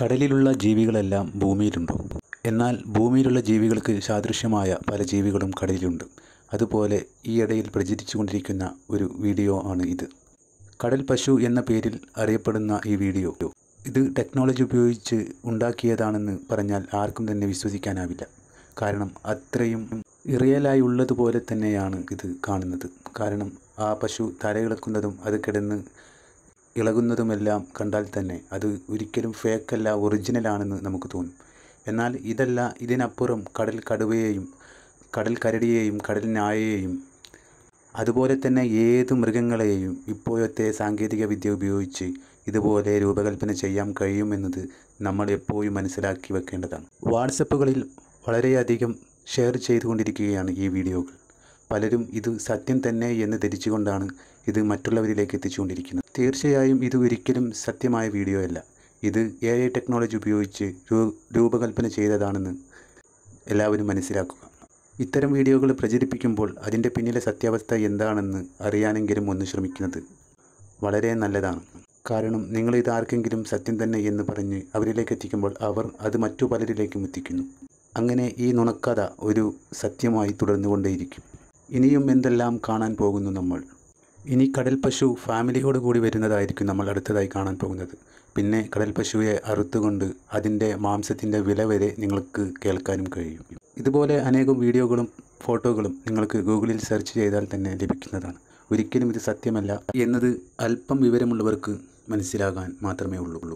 കടലിലുള്ള ജീവികളെല്ലാം ഭൂമിയിലുണ്ടോ എന്നാൽ ഭൂമിയിലുള്ള ജീവികൾക്ക് സാദൃശ്യമായ പല ജീവികളും കടലിലുണ്ട് അതുപോലെ ഈ ഇടയിൽ പ്രചരിച്ചുകൊണ്ടിരിക്കുന്ന ഒരു വീഡിയോ ആണ് ഇത് കടൽ പശു എന്ന പേരിൽ അറിയപ്പെടുന്ന ഈ വീഡിയോ ഇത് ടെക്നോളജി ഉപയോഗിച്ച് ഉണ്ടാക്കിയതാണെന്ന് പറഞ്ഞാൽ ആർക്കും തന്നെ വിശ്വസിക്കാനാവില്ല കാരണം അത്രയും റിയലായി ഉള്ളതുപോലെ തന്നെയാണ് ഇത് കാണുന്നത് കാരണം ആ പശു തലയിളക്കുന്നതും അത് കിടന്ന് ഇളകുന്നതുമെല്ലാം കണ്ടാൽ തന്നെ അത് ഒരിക്കലും ഫേക്കല്ല ഒറിജിനലാണെന്ന് നമുക്ക് തോന്നും എന്നാൽ ഇതല്ല ഇതിനപ്പുറം കടൽ കടുവയെയും കടൽ കരടിയെയും കടൽ നായയെയും അതുപോലെ തന്നെ ഏത് മൃഗങ്ങളെയും ഇപ്പോഴത്തെ സാങ്കേതിക വിദ്യ ഉപയോഗിച്ച് ഇതുപോലെ രൂപകൽപ്പന ചെയ്യാൻ കഴിയുമെന്നത് നമ്മൾ എപ്പോഴും മനസ്സിലാക്കി വെക്കേണ്ടതാണ് വാട്സപ്പുകളിൽ വളരെയധികം ഷെയർ ചെയ്തുകൊണ്ടിരിക്കുകയാണ് ഈ വീഡിയോകൾ പലരും ഇത് സത്യം തന്നെ എന്ന് ധരിച്ചുകൊണ്ടാണ് ഇത് മറ്റുള്ളവരിലേക്ക് എത്തിച്ചുകൊണ്ടിരിക്കുന്നത് തീർച്ചയായും ഇത് ഒരിക്കലും സത്യമായ വീഡിയോ അല്ല ഇത് എ ഐ ടെക്നോളജി ഉപയോഗിച്ച് രൂപകൽപ്പന ചെയ്തതാണെന്ന് എല്ലാവരും മനസ്സിലാക്കുക ഇത്തരം വീഡിയോകൾ പ്രചരിപ്പിക്കുമ്പോൾ അതിൻ്റെ പിന്നിലെ സത്യാവസ്ഥ എന്താണെന്ന് അറിയാനെങ്കിലും ഒന്ന് ശ്രമിക്കുന്നത് വളരെ നല്ലതാണ് കാരണം നിങ്ങൾ ഇത് ആർക്കെങ്കിലും സത്യം തന്നെ എന്ന് പറഞ്ഞ് അവരിലേക്ക് എത്തിക്കുമ്പോൾ അവർ അത് മറ്റു പലരിലേക്കും എത്തിക്കുന്നു അങ്ങനെ ഈ നുണക്കഥ ഒരു സത്യമായി തുടർന്നുകൊണ്ടേയിരിക്കും ഇനിയും എന്തെല്ലാം കാണാൻ പോകുന്നു നമ്മൾ ഇനി കടൽ പശു ഫാമിലിയോട് കൂടി വരുന്നതായിരിക്കും നമ്മൾ അടുത്തതായി കാണാൻ പോകുന്നത് പിന്നെ കടൽ പശുവെ അറുത്തുകൊണ്ട് അതിൻ്റെ മാംസത്തിൻ്റെ വില വരെ നിങ്ങൾക്ക് കേൾക്കാനും കഴിയും ഇതുപോലെ അനേകം വീഡിയോകളും ഫോട്ടോകളും നിങ്ങൾക്ക് ഗൂഗിളിൽ സെർച്ച് ചെയ്താൽ തന്നെ ലഭിക്കുന്നതാണ് ഒരിക്കലും ഇത് സത്യമല്ല എന്നത് അല്പം വിവരമുള്ളവർക്ക് മനസ്സിലാകാൻ മാത്രമേ ഉള്ളൂ